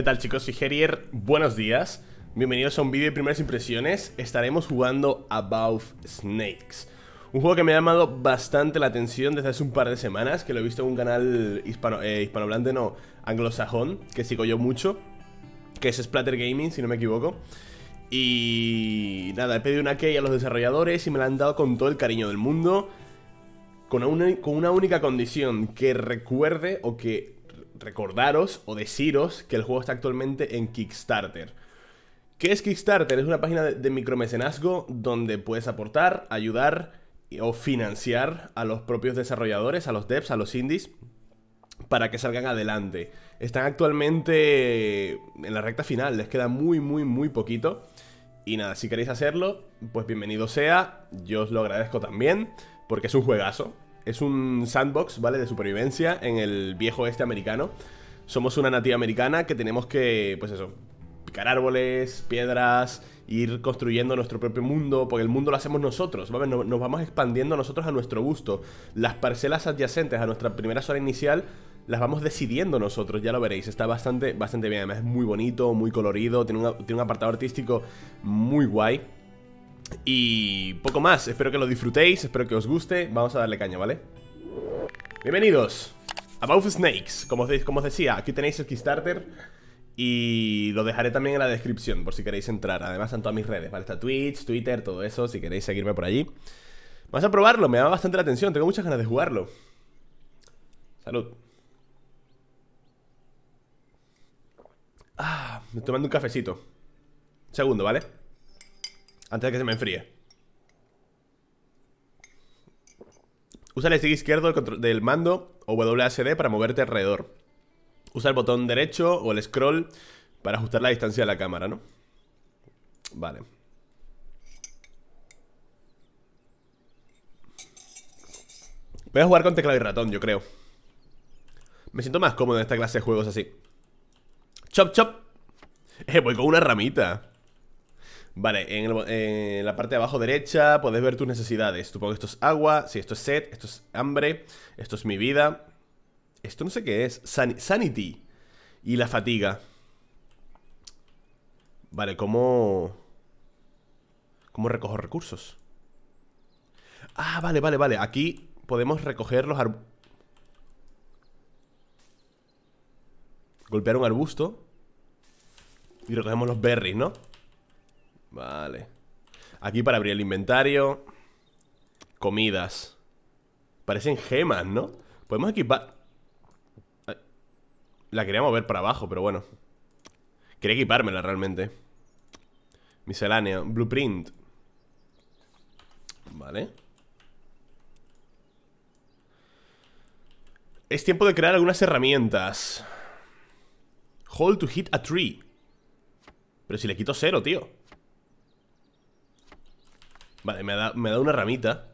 ¿Qué tal chicos? Soy Herier, buenos días. Bienvenidos a un vídeo de primeras impresiones. Estaremos jugando Above Snakes. Un juego que me ha llamado bastante la atención desde hace un par de semanas, que lo he visto en un canal hispano, eh, hispanohablante, no, anglosajón, que sigo yo mucho, que es Splatter Gaming, si no me equivoco. Y nada, he pedido una key a los desarrolladores y me la han dado con todo el cariño del mundo. con una única condición, que recuerde o que recordaros o deciros que el juego está actualmente en Kickstarter. ¿Qué es Kickstarter? Es una página de, micromecenazgo donde puedes aportar, ayudar o financiar a los propios desarrolladores, a los devs, a los indies, para que salgan adelante. Están actualmente en la recta final, les queda muy, muy, muy poquito. Y nada, si queréis hacerlo, pues bienvenido sea, yo os lo agradezco también, porque es un juegazo, es un sandbox, ¿vale? De supervivencia en el viejo este americano. Somos una nativa americana que tenemos que, pues eso, picar árboles, piedras, ir construyendo nuestro propio mundo, porque el mundo lo hacemos nosotros, ¿vale? Nos, vamos expandiendo nosotros a nuestro gusto. Las parcelas adyacentes a nuestra primera zona inicial las vamos decidiendo nosotros, ya lo veréis. Está bastante, bastante bien, además es muy bonito, muy colorido, tiene, tiene un apartado artístico muy guay. Y poco más, espero que lo disfrutéis, espero que os guste Vamos a darle caña, ¿vale? Bienvenidos A Above Snakes, como os, decía, aquí tenéis el Kickstarter Y lo dejaré también en la descripción por si queréis entrar Además en todas mis redes, ¿vale? Está Twitch, Twitter, todo eso, si queréis seguirme por allí Vamos a probarlo, me llama bastante la atención, tengo muchas ganas de jugarlo Salud Ah, me tomando un cafecito Segundo, ¿vale? Antes de que se me enfríe Usa el stick izquierdo del mando o WSD para moverte alrededor. Usa el botón derecho o el scroll para ajustar la distancia de la cámara, ¿no? Vale. Voy a jugar con teclado y ratón, yo creo. Me siento más cómodo en esta clase de juegos así. Chop, chop. Eh, voy con una ramita. Vale, en, la parte de abajo derecha Puedes ver tus necesidades. Supongo que esto es agua, si, esto es sed, esto es hambre, esto es mi vida. Esto no sé qué es. sanity. Y la fatiga. Vale, ¿cómo... ¿Cómo recojo recursos? Ah, vale, vale, vale. Aquí podemos recoger los arbustos. Golpear un arbusto. Y recogemos los berries, ¿no? Vale. Aquí para abrir el inventario. Comidas. Parecen gemas, ¿no? Podemos equipar... La quería mover para abajo, pero bueno. Quería equipármela realmente. Misceláneo Blueprint. Vale. Es tiempo de crear algunas herramientas. Hold to hit a tree. Pero si le quito cero, tío. Vale, me da, me una ramita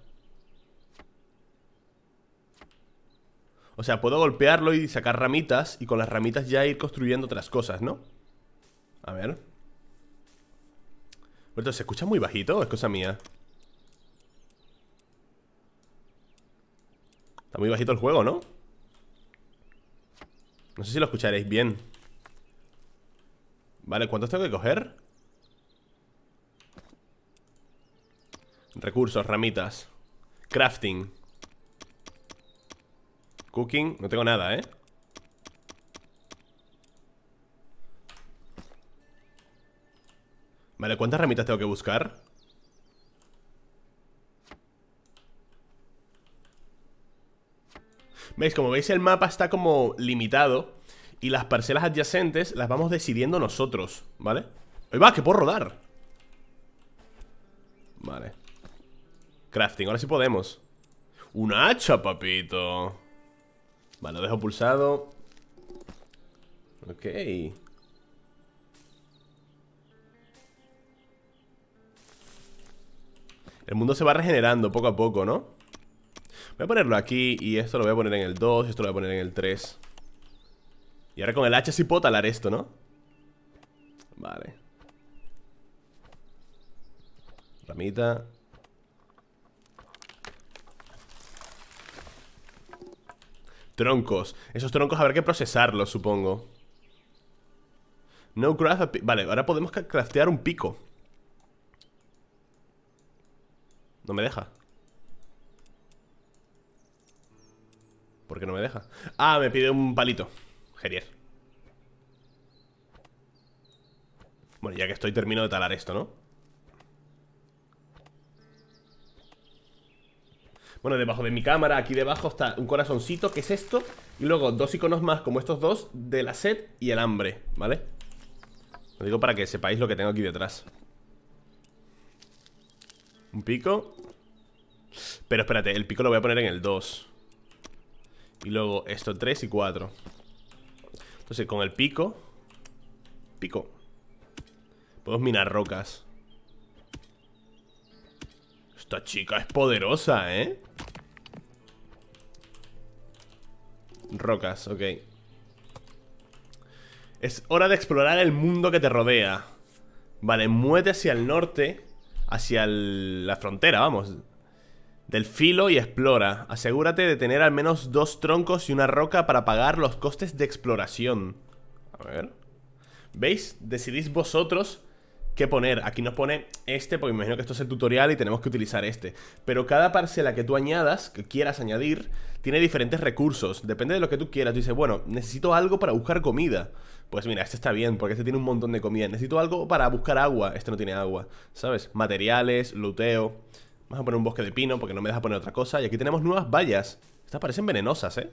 O sea, puedo golpearlo y sacar ramitas Y con las ramitas ya ir construyendo otras cosas, ¿no? A ver ¿se escucha muy bajito es cosa mía? Está muy bajito el juego, ¿no? No sé si lo escucharéis bien Vale, ¿cuántos tengo que coger? Recursos, ramitas Crafting Cooking, no tengo nada, ¿eh? Vale, ¿cuántas ramitas tengo que buscar? ¿Veis? Como veis el mapa está como limitado Y las parcelas adyacentes las vamos decidiendo nosotros ¿Vale? ¡Ahí va! ¡Que puedo rodar! Vale Crafting, ahora sí podemos Un hacha, papito Vale, lo dejo pulsado Ok El mundo se va regenerando poco a poco, ¿no? Voy a ponerlo aquí y esto lo voy a poner en el 2 y esto lo voy a poner en el 3 Y ahora con el hacha sí puedo talar esto, ¿no? Vale Ramita Troncos. Esos troncos habrá que procesarlos, supongo. No craft Vale, ahora podemos craftear un pico. No me deja. ¿Por qué no me deja? Ah, me pide un palito. Gerier. Bueno, ya que estoy, termino de talar esto, ¿no? Bueno, debajo de mi cámara, aquí debajo está un corazoncito, que es esto Y luego dos iconos más, como estos dos, de la sed y el hambre, ¿vale? Lo digo para que sepáis lo que tengo aquí detrás Un pico Pero espérate, el pico lo voy a poner en el 2 Y luego esto 3 y 4 Entonces con el pico Pico Podemos minar rocas esta chica es poderosa, ¿eh? Rocas, ok Es hora de explorar el mundo que te rodea Vale, muévete hacia el norte Hacia la frontera, vamos Del filo y explora Asegúrate de tener al menos dos troncos y una roca Para pagar los costes de exploración A ver ¿Veis? Decidís vosotros qué poner. Aquí nos pone este, porque me imagino que esto es el tutorial y tenemos que utilizar este. Pero cada parcela que tú añadas, que quieras añadir, tiene diferentes recursos. Depende de lo que tú quieras. dice dices, bueno, necesito algo para buscar comida. Pues mira, este está bien, porque este tiene un montón de comida. Necesito algo para buscar agua. Este no tiene agua, ¿sabes? Materiales, luteo. Vamos a poner un bosque de pino, porque no me deja poner otra cosa. Y aquí tenemos nuevas vallas. Estas parecen venenosas, ¿eh?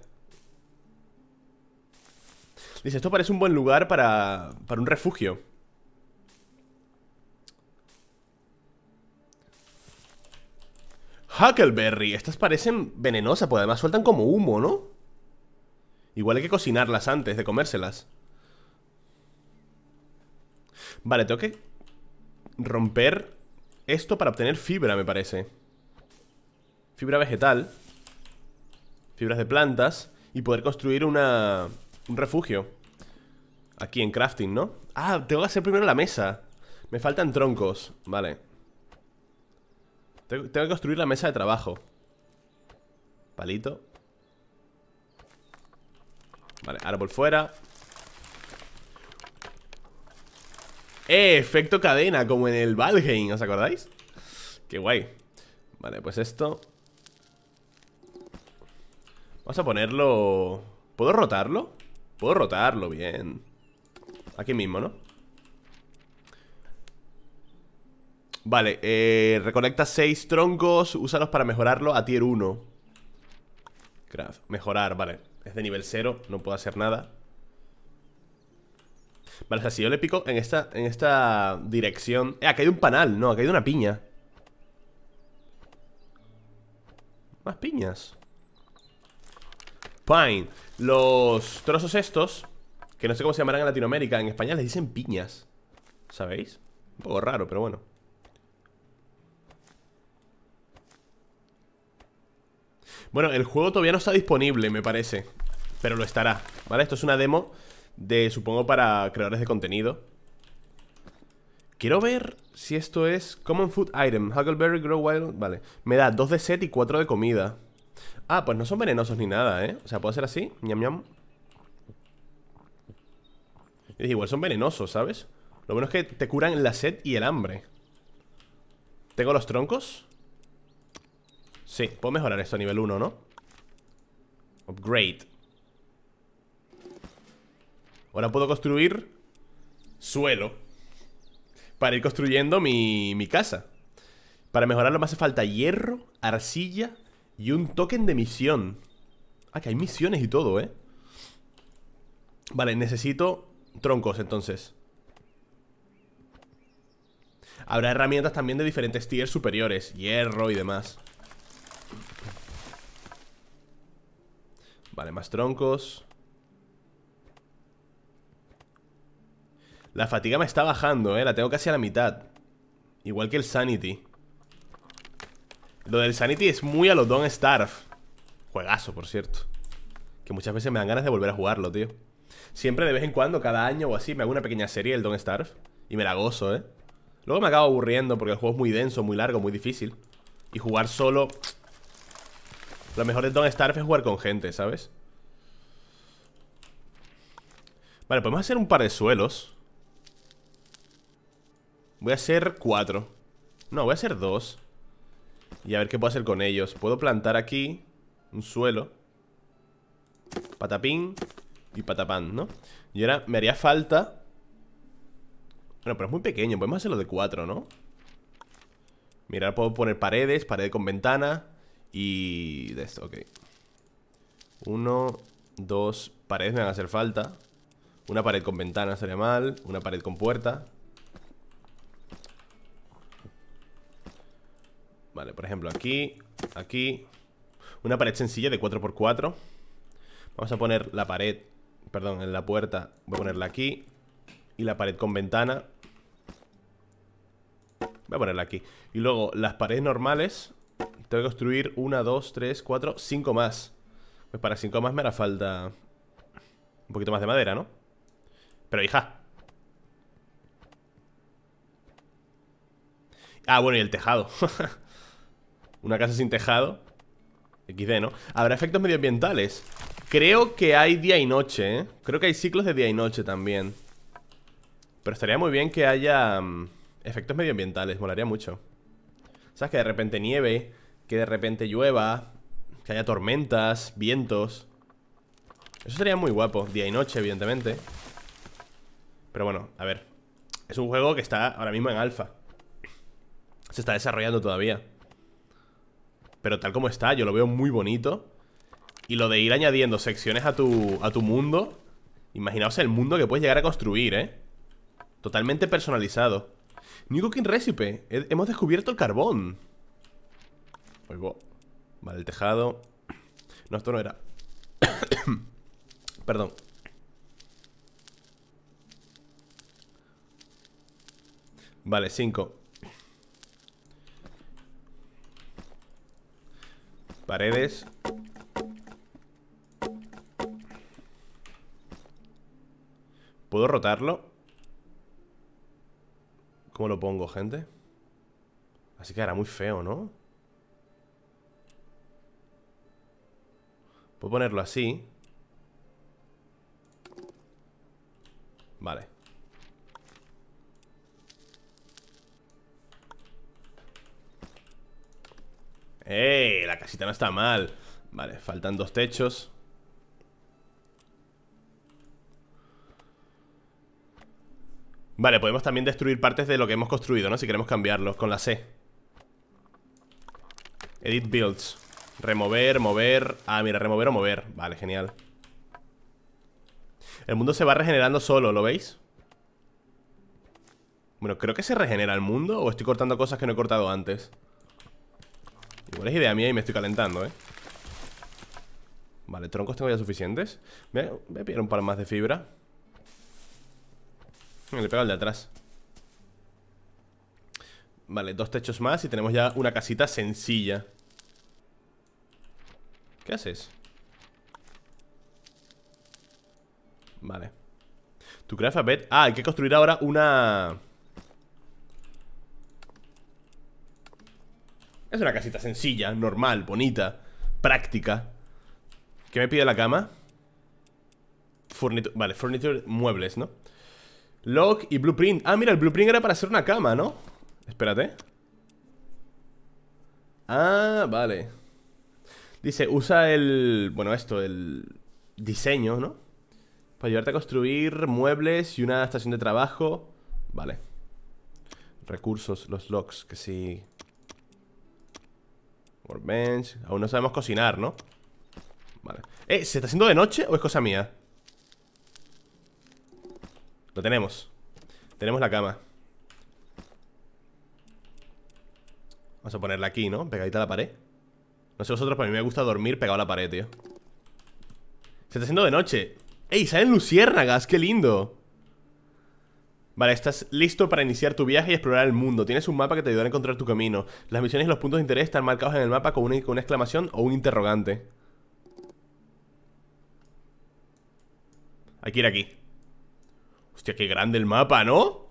Dice, esto parece un buen lugar para, para un refugio. Huckleberry. Estas parecen venenosas, porque además sueltan como humo, ¿no? Igual hay que cocinarlas antes de comérselas. Vale, tengo que romper esto para obtener fibra, me parece. Fibra vegetal. Fibras de plantas. Y poder construir una, un refugio. Aquí en crafting, ¿no? Ah, tengo que hacer primero la mesa. Me faltan troncos. Vale. Tengo, que construir la mesa de trabajo Palito Vale, árbol fuera ¡Eh! Efecto cadena, como en el Valheim, ¿os acordáis? ¡Qué guay! Vale, pues esto Vamos a ponerlo... ¿Puedo rotarlo? Puedo rotarlo, bien Aquí mismo, ¿no? Vale, eh, recolecta 6 troncos, úsalos para mejorarlo a tier 1. Craft, mejorar, vale. Es de nivel 0, no puedo hacer nada. Vale, o sea, si yo le pico en esta, en esta dirección... Eh, ha caído un panal, no, ha caído una piña. Más piñas. Pine. Los trozos estos, que no sé cómo se llamarán en Latinoamérica, en España les dicen piñas. ¿Sabéis? Un poco raro, pero bueno. Bueno, el juego todavía no está disponible, me parece. Pero lo estará, ¿vale? Esto es una demo de, supongo, para creadores de contenido. Quiero ver si esto es Common Food Item. Huckleberry Grow Wild. Vale. Me da 2 de set y 4 de comida. Ah, pues no son venenosos ni nada, ¿eh? O sea, puede ser así. Ñam, ñam. igual son venenosos, ¿sabes? Lo bueno es que te curan la sed y el hambre. ¿Tengo los troncos? Sí, puedo mejorar esto a nivel 1, ¿no? Upgrade Ahora puedo construir Suelo Para ir construyendo mi, mi casa Para mejorarlo me hace falta hierro, arcilla Y un token de misión Ah, que hay misiones y todo, ¿eh? Vale, necesito troncos entonces Habrá herramientas también de diferentes tiers superiores Hierro y demás Vale, más troncos. La fatiga me está bajando, eh. La tengo casi a la mitad. Igual que el Sanity. Lo del Sanity es muy a los Don Starve. Juegazo, por cierto. Que muchas veces me dan ganas de volver a jugarlo, tío. Siempre de vez en cuando, cada año o así, me hago una pequeña serie del Don Starve. Y me la gozo, eh. Luego me acabo aburriendo porque el juego es muy denso, muy largo, muy difícil. Y jugar solo lo mejor de Don Starf es jugar con gente, ¿sabes? Vale, podemos hacer un par de suelos Voy a hacer cuatro No, voy a hacer dos Y a ver qué puedo hacer con ellos Puedo plantar aquí un suelo Patapín y patapán, ¿no? Y ahora me haría falta Bueno, pero es muy pequeño Podemos hacerlo de cuatro, ¿no? Mira, puedo poner paredes Pared con ventana y de esto, ok. Uno, dos, paredes me van a hacer falta. Una pared con ventana sería mal. Una pared con puerta. Vale, por ejemplo, aquí, aquí. Una pared sencilla de 4x4. Vamos a poner la pared, perdón, en la puerta. Voy a ponerla aquí. Y la pared con ventana. Voy a ponerla aquí. Y luego las paredes normales tengo que construir una, dos, tres, cuatro, cinco más. Pues para cinco más me hará falta un poquito más de madera, ¿no? Pero hija. Ah, bueno, y el tejado. una casa sin tejado. XD, ¿no? Habrá efectos medioambientales. Creo que hay día y noche, ¿eh? Creo que hay ciclos de día y noche también. Pero estaría muy bien que haya mm, efectos medioambientales, molaría mucho. ¿Sabes? Que de repente nieve que de repente llueva, que haya tormentas, vientos. Eso sería muy guapo, día y noche, evidentemente. Pero bueno, a ver. Es un juego que está ahora mismo en alfa. Se está desarrollando todavía. Pero tal como está, yo lo veo muy bonito. Y lo de ir añadiendo secciones a tu, a tu mundo. Imaginaos el mundo que puedes llegar a construir, ¿eh? Totalmente personalizado. New Cooking Recipe. Hemos descubierto el carbón vale el tejado. No, esto no era. Perdón. Vale, 5. Paredes. ¿Puedo rotarlo? ¿Cómo lo pongo, gente? Así que era muy feo, ¿no? Puedo ponerlo así. Vale. ¡Eh! La casita no está mal. Vale, faltan dos techos. Vale, podemos también destruir partes de lo que hemos construido, ¿no? Si queremos cambiarlos con la C. Edit builds. Remover, mover Ah, mira, remover o mover Vale, genial El mundo se va regenerando solo, ¿lo veis? Bueno, creo que se regenera el mundo O estoy cortando cosas que no he cortado antes Igual es idea mía y me estoy calentando, ¿eh? Vale, troncos tengo ya suficientes Voy a, pillar un par más de fibra Le pego al de atrás Vale, dos techos más y tenemos ya una casita sencilla ¿Qué haces? Vale Tu craft a bed Ah, hay que construir ahora una... Es una casita sencilla, normal, bonita Práctica ¿Qué me pide la cama? Furniture, vale, furniture, muebles, ¿no? Log y blueprint Ah, mira, el blueprint era para hacer una cama, ¿no? Espérate Ah, vale Dice, usa el... Bueno, esto, el diseño, ¿no? Para ayudarte a construir muebles y una estación de trabajo. Vale. Recursos, los locks, que sí. Workbench. Aún no sabemos cocinar, ¿no? Vale. Eh, ¿se está haciendo de noche o es cosa mía? Lo tenemos. Tenemos la cama. Vamos a ponerla aquí, ¿no? Pegadita a la pared. No sé vosotros, pero a mí me gusta dormir pegado a la pared, tío Se está haciendo de noche ¡Ey! ¡Salen luciérnagas! ¡Qué lindo! Vale, estás listo para iniciar tu viaje y explorar el mundo. Tienes un mapa que te ayudará a encontrar tu camino. Las misiones y los puntos de interés están marcados en el mapa con una, exclamación o un interrogante. Hay que ir aquí. Hostia, qué grande el mapa, ¿no?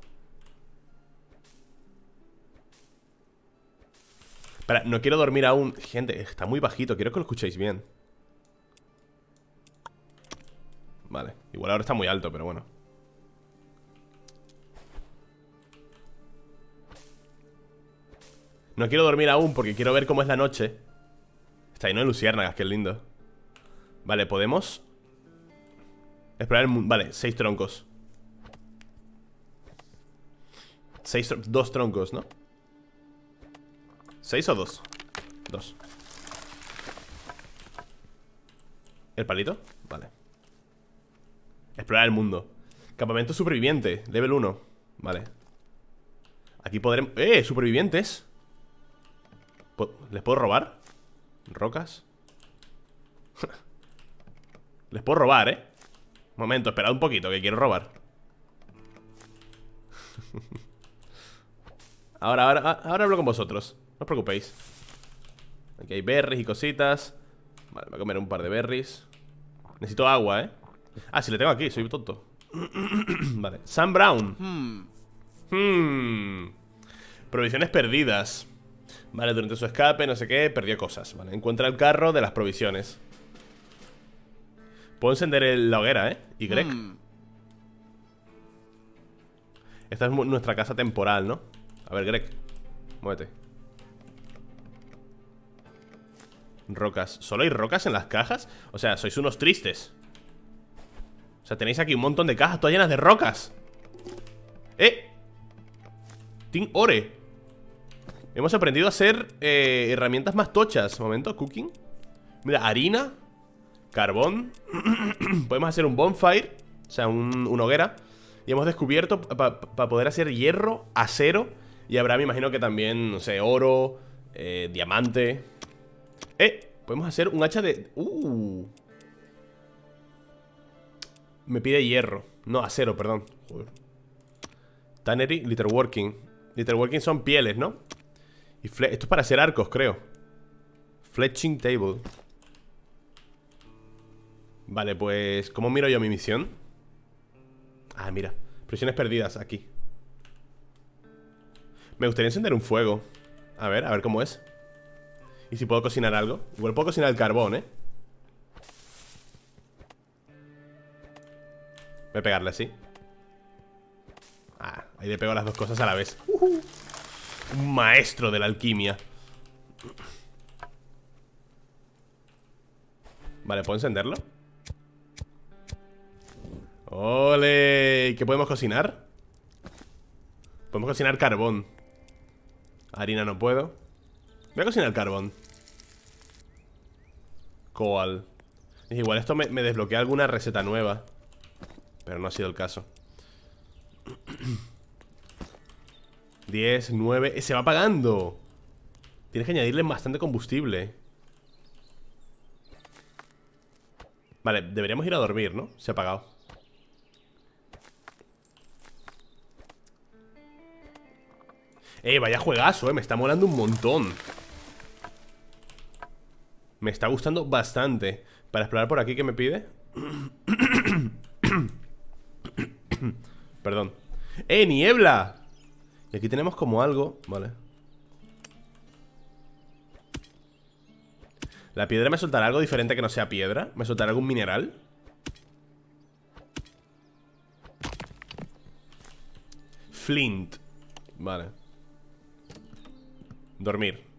Espera, no quiero dormir aún. Gente, está muy bajito. Quiero que lo escuchéis bien. Vale. Igual ahora está muy alto, pero bueno. No quiero dormir aún porque quiero ver cómo es la noche. Está lleno de luciérnagas, qué lindo. Vale, podemos... Explorar el mundo. Vale, seis troncos. Seis, dos troncos, ¿no? ¿Seis o dos? Dos ¿El palito? Vale Explorar el mundo Campamento superviviente, level 1 Vale Aquí podremos... ¡Eh! ¡Supervivientes! ¿Les puedo robar? ¿Rocas? Les puedo robar, ¿eh? Momento, esperad un poquito, que quiero robar Ahora, ahora, ah, ahora hablo con vosotros no os preocupéis Aquí hay berries y cositas Vale, voy a comer un par de berries Necesito agua, ¿eh? Ah, si le tengo aquí, soy tonto Vale, Sam Brown hmm. hmm. Provisiones perdidas Vale, durante su escape, no sé qué, perdió cosas Vale, encuentra el carro de las provisiones Puedo encender la hoguera, ¿eh? Y Greg hmm. Esta es nuestra casa temporal, ¿no? A ver, Greg, muévete Rocas. ¿Solo hay rocas en las cajas? O sea, sois unos tristes. O sea, tenéis aquí un montón de cajas todas llenas de rocas. ¡Eh! Ting Ore. Hemos aprendido a hacer eh, herramientas más tochas. Momento, cooking. Mira, harina. Carbón. Podemos hacer un bonfire. O sea, un, una hoguera. Y hemos descubierto para poder hacer hierro, acero. Y habrá, me imagino que también, no sé, oro, eh, diamante. ¡Eh! Podemos hacer un hacha de... ¡Uh! Me pide hierro. No, acero, perdón. Joder. Tannery, Litterworking. Working son pieles, ¿no? Esto es para hacer arcos, creo. Fletching Table. Vale, pues... ¿Cómo miro yo mi misión? Ah, mira. Presiones perdidas, aquí. Me gustaría encender un fuego. A ver, a ver cómo es. ¿Y si puedo cocinar algo? Igual puedo cocinar el carbón, ¿eh? Voy a pegarle así Ah, ahí le pego las dos cosas a la vez Un maestro de la alquimia Vale, ¿puedo encenderlo? ¡Ole! ¿Qué podemos cocinar? Podemos cocinar carbón Harina no puedo Voy a cocinar carbón Coal. igual, esto me, desbloquea alguna receta nueva. Pero no ha sido el caso. 10, 9... Eh, ¡Se va apagando! Tienes que añadirle bastante combustible. Vale, deberíamos ir a dormir, ¿no? Se ha apagado. Eh, vaya juegazo, eh. Me está molando un montón. Me está gustando bastante. Para explorar por aquí, ¿qué me pide? Perdón. ¡Eh, niebla! Y aquí tenemos como algo... Vale. ¿La piedra me soltará algo diferente que no sea piedra? ¿Me soltará algún mineral? Flint. Vale. Dormir.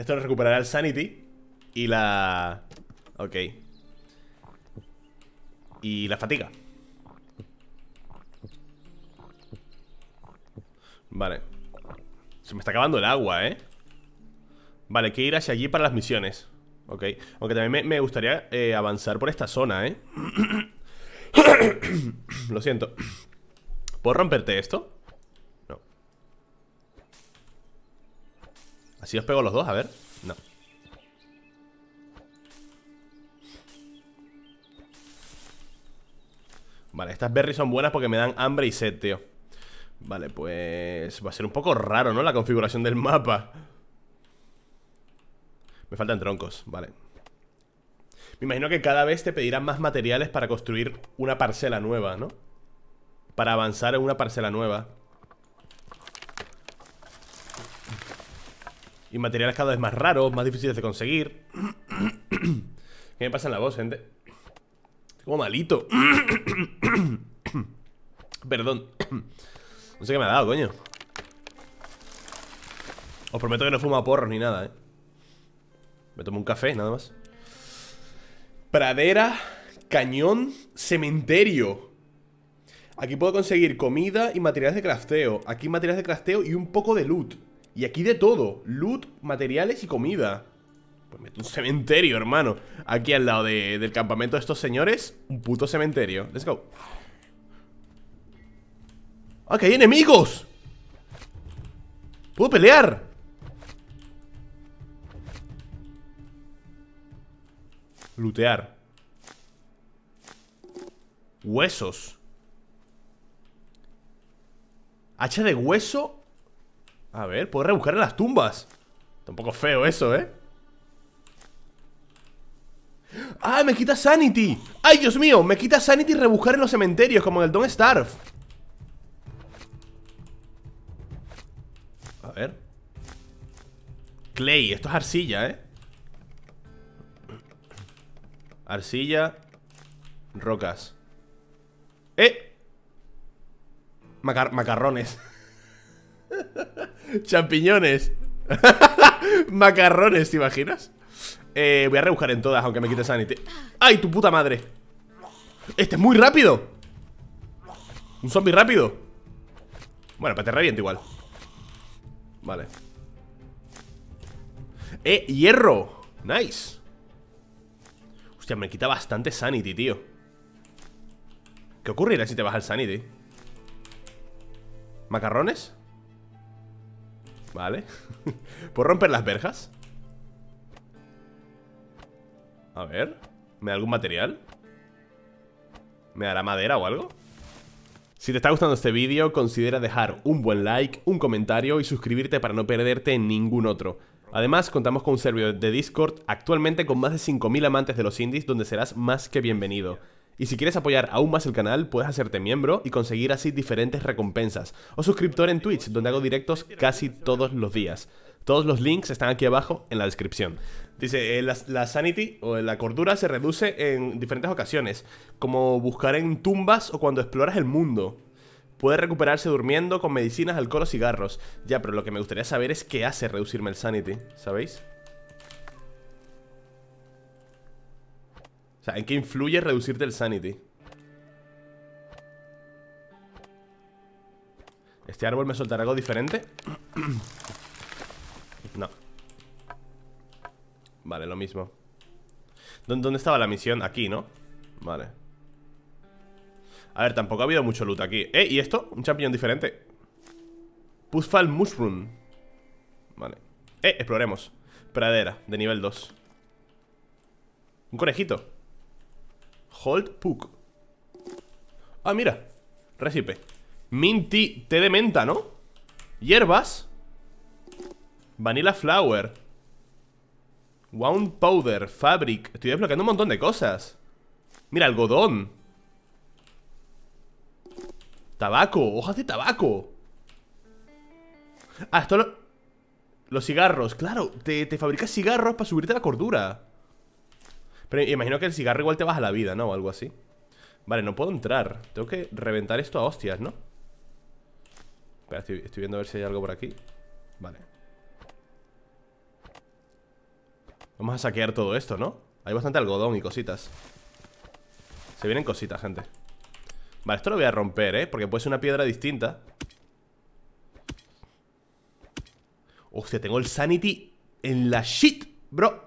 Esto nos recuperará el Sanity Y la... Ok Y la fatiga Vale Se me está acabando el agua, ¿eh? Vale, hay que ir hacia allí para las misiones Ok, aunque también me, gustaría eh, avanzar por esta zona, ¿eh? Lo siento ¿Puedo romperte esto? Así os pego los dos, a ver. No. Vale, estas berries son buenas porque me dan hambre y sed, tío. Vale, pues... Va a ser un poco raro, ¿no? La configuración del mapa. Me faltan troncos, vale. Me imagino que cada vez te pedirán más materiales para construir una parcela nueva, ¿no? Para avanzar en una parcela nueva. Y materiales cada vez más raros, más difíciles de conseguir. ¿Qué me pasa en la voz, gente? como malito. Perdón. No sé qué me ha dado, coño. Os prometo que no fumo fumado porros ni nada, ¿eh? Me tomo un café, nada más. Pradera, cañón, cementerio. Aquí puedo conseguir comida y materiales de crafteo. Aquí materiales de crafteo y un poco de loot. Y aquí de todo, loot, materiales y comida Pues meto un cementerio, hermano Aquí al lado del campamento de estos señores Un puto cementerio Let's go ¡Ah, que hay enemigos! ¡Puedo pelear! Lutear Huesos Hacha de hueso a ver, puedo rebuscar en las tumbas. Está un poco feo eso, ¿eh? ¡Ah, me quita Sanity! ¡Ay, Dios mío! Me quita Sanity rebuscar en los cementerios, como en el Don't Starve. A ver. Clay, esto es arcilla, ¿eh? Arcilla. Rocas. ¡Eh! macarrones. Champiñones. Macarrones, ¿te imaginas? Eh, voy a rebuscar en todas, aunque me quite sanity. ¡Ay, tu puta madre! ¡Este es muy rápido! ¡Un zombie rápido! Bueno, para te igual. Vale. ¡Eh, hierro! ¡Nice! Hostia, me quita bastante sanity, tío. ¿Qué ocurrirá si te vas al sanity? ¿Macarrones? Vale ¿Puedo romper las verjas? A ver ¿Me da algún material? ¿Me hará madera o algo? Si te está gustando este vídeo, considera dejar un buen like, un comentario y suscribirte para no perderte ningún otro. Además, contamos con un servidor de Discord actualmente con más de 5.000 amantes de los indies donde serás más que bienvenido. Y si quieres apoyar aún más el canal, puedes hacerte miembro y conseguir así diferentes recompensas. O suscriptor en Twitch, donde hago directos casi todos los días. Todos los links están aquí abajo en la descripción. Dice, eh, la, la, sanity o la cordura se reduce en diferentes ocasiones, como buscar en tumbas o cuando exploras el mundo. Puede recuperarse durmiendo con medicinas, alcohol o cigarros. Ya, pero lo que me gustaría saber es qué hace reducirme el sanity, ¿sabéis? O sea, ¿en qué influye reducirte el sanity? ¿Este árbol me soltará algo diferente? no Vale, lo mismo ¿Dónde estaba la misión? Aquí, ¿no? Vale A ver, tampoco ha habido mucho loot aquí ¡Eh! ¿Y esto? Un champiñón diferente Puzfal Mushroom Vale ¡Eh! Exploremos Pradera, de nivel 2 Un conejito Hold Puck. Ah, mira. Recipe. Minty, té de menta, ¿no? Hierbas. Vanilla flower. Wound powder. Fabric. Estoy desbloqueando un montón de cosas. Mira, algodón. Tabaco. Hojas de tabaco. Ah, esto Los cigarros. Claro, te, te fabricas cigarros para subirte la cordura. Pero imagino que el cigarro igual te baja la vida, ¿no? O algo así Vale, no puedo entrar Tengo que reventar esto a hostias, ¿no? Espera, estoy, viendo a ver si hay algo por aquí Vale Vamos a saquear todo esto, ¿no? Hay bastante algodón y cositas Se vienen cositas, gente Vale, esto lo voy a romper, ¿eh? Porque puede ser una piedra distinta Hostia, tengo el sanity en la shit, bro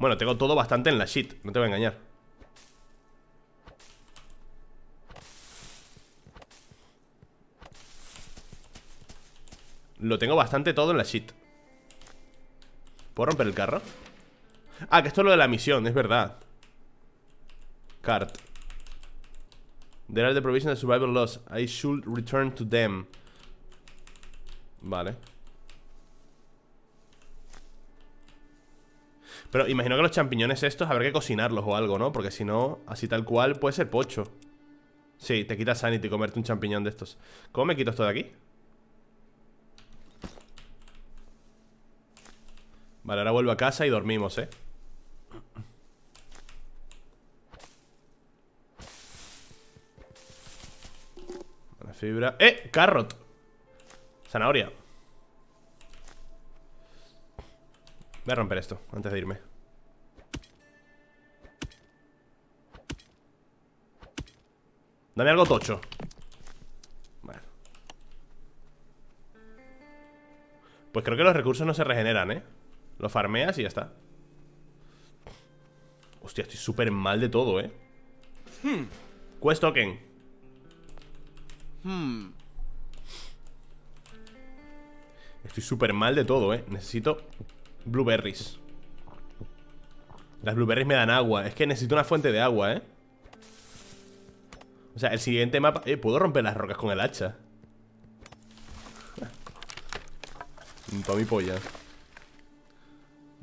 bueno, tengo todo bastante en la shit No te voy a engañar Lo tengo bastante todo en la shit ¿Puedo romper el carro? Ah, que esto es lo de la misión, es verdad Cart There are the provisions of survival loss I should return to them Vale Pero imagino que los champiñones estos habrá que cocinarlos o algo, ¿no? Porque si no, así tal cual, puede ser pocho. Sí, te quitas Sanity comerte un champiñón de estos. ¿Cómo me quito esto de aquí? Vale, ahora vuelvo a casa y dormimos, ¿eh? La fibra... ¡Eh! ¡Carrot! Zanahoria Voy a romper esto antes de irme. Dame algo tocho. Bueno. Pues creo que los recursos no se regeneran, ¿eh? Lo farmeas y ya está. Hostia, estoy súper mal de todo, ¿eh? Hmm. Quest token. Hmm. Estoy súper mal de todo, ¿eh? Necesito Blueberries Las blueberries me dan agua Es que necesito una fuente de agua, ¿eh? O sea, el siguiente mapa... Eh, ¿puedo romper las rocas con el hacha? Mm, pa' mi polla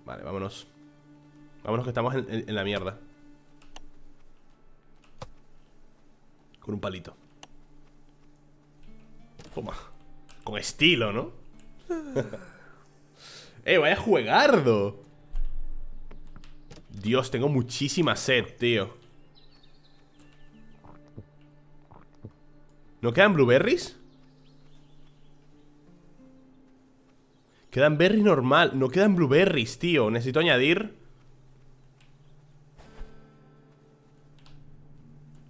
Vale, vámonos Vámonos que estamos en, la mierda Con un palito Toma Con estilo, ¿no? ¡Eh, vaya juegardo! Dios, tengo muchísima sed, tío ¿No quedan blueberries? Quedan berries normal No quedan blueberries, tío Necesito añadir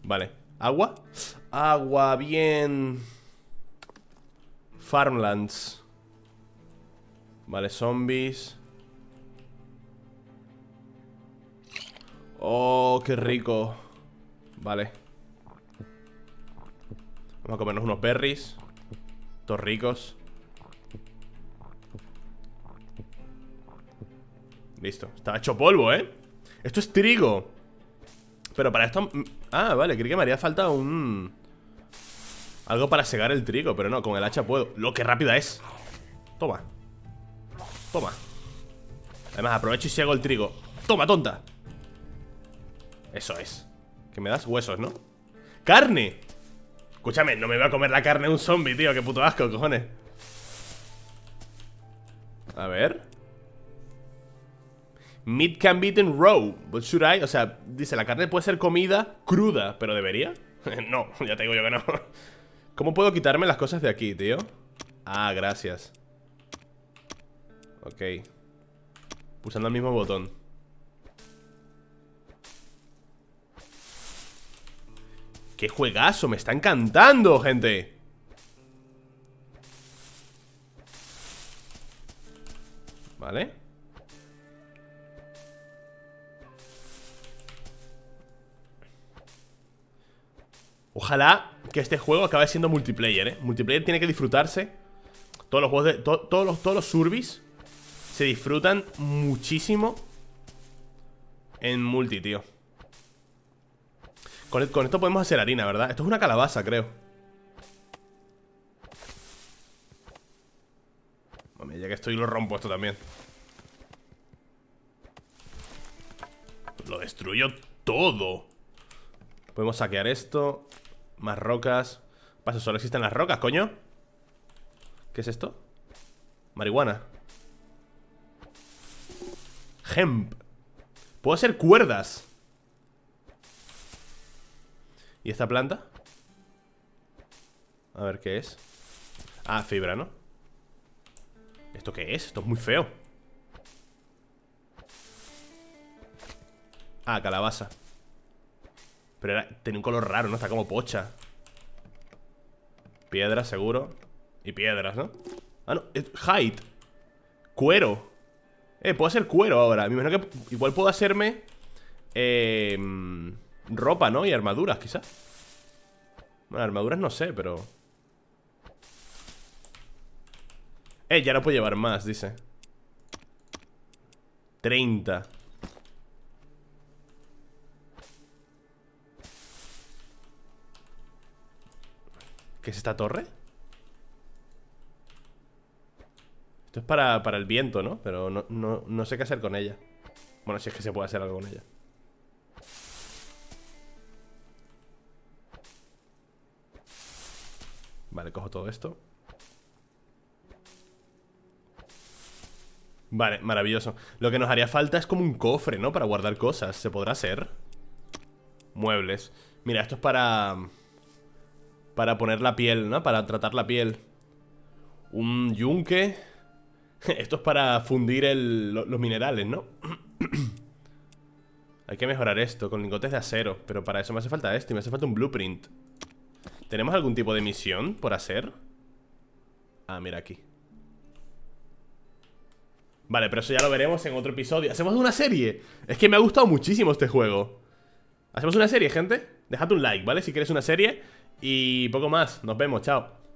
Vale ¿Agua? Agua, bien Farmlands Vale, zombies Oh, qué rico Vale Vamos a comernos unos perris Estos ricos Listo, está hecho polvo, ¿eh? Esto es trigo Pero para esto... Mm, ah, vale, creo que me haría falta un... Algo para segar el trigo Pero no, con el hacha puedo ¡Lo que rápida es! Toma Toma Además aprovecho y si hago el trigo ¡Toma, tonta! Eso es Que me das huesos, ¿no? ¡Carne! Escúchame, no me voy a comer la carne de un zombie, tío Qué puto asco, cojones A ver Meat can be eaten raw, should I? O sea, dice, la carne puede ser comida cruda, pero ¿debería? no, ya tengo yo que no ¿Cómo puedo quitarme las cosas de aquí, tío? Ah, gracias Ok Pulsando el mismo botón ¡Qué juegazo! ¡Me está encantando, gente! Vale Ojalá que este juego acabe siendo multiplayer, ¿eh? Multiplayer tiene que disfrutarse Todos los juegos de... todos los, todos los se disfrutan muchísimo en multi, tío. E-, con, esto podemos hacer harina, ¿verdad? Esto es una calabaza, creo. Mami, ya que estoy lo rompo esto también. Lo destruyo todo. Podemos saquear esto. Más rocas. Paso, solo existen las rocas, coño. ¿Qué es esto? Marihuana. Hemp. Puedo hacer cuerdas. ¿Y esta planta? A ver qué es. Ah, fibra, ¿no? ¿Esto qué es? Esto es muy feo. Ah, calabaza. Pero tiene tenía un color raro, ¿no? Está como pocha. Piedra seguro. Y piedras, ¿no? Ah, no. hide Cuero. Eh, puedo hacer cuero ahora. Me imagino que igual puedo hacerme... Eh, ropa, ¿no? Y armaduras, quizás. Bueno, armaduras no sé, pero... Eh, ya no puedo llevar más, dice. 30. ¿Qué es esta torre? Esto es para, el viento, ¿no? Pero no, no sé qué hacer con ella. Bueno, si es que se puede hacer algo con ella. Vale, cojo todo esto. Vale, maravilloso. Lo que nos haría falta es como un cofre, ¿no? Para guardar cosas. ¿Se podrá hacer? Muebles. Mira, esto es para... Para poner la piel, ¿no? Para tratar la piel. Un yunque. Esto es para fundir los minerales, ¿no? Hay que mejorar esto con lingotes de acero Pero para eso me hace falta esto y me hace falta un blueprint ¿Tenemos algún tipo de misión por hacer? Ah, mira aquí Vale, pero eso ya lo veremos en otro episodio ¡Hacemos una serie! Es que me ha gustado muchísimo este juego ¿Hacemos una serie, gente? Dejad un like, ¿vale? Si quieres una serie Y poco más, nos vemos, chao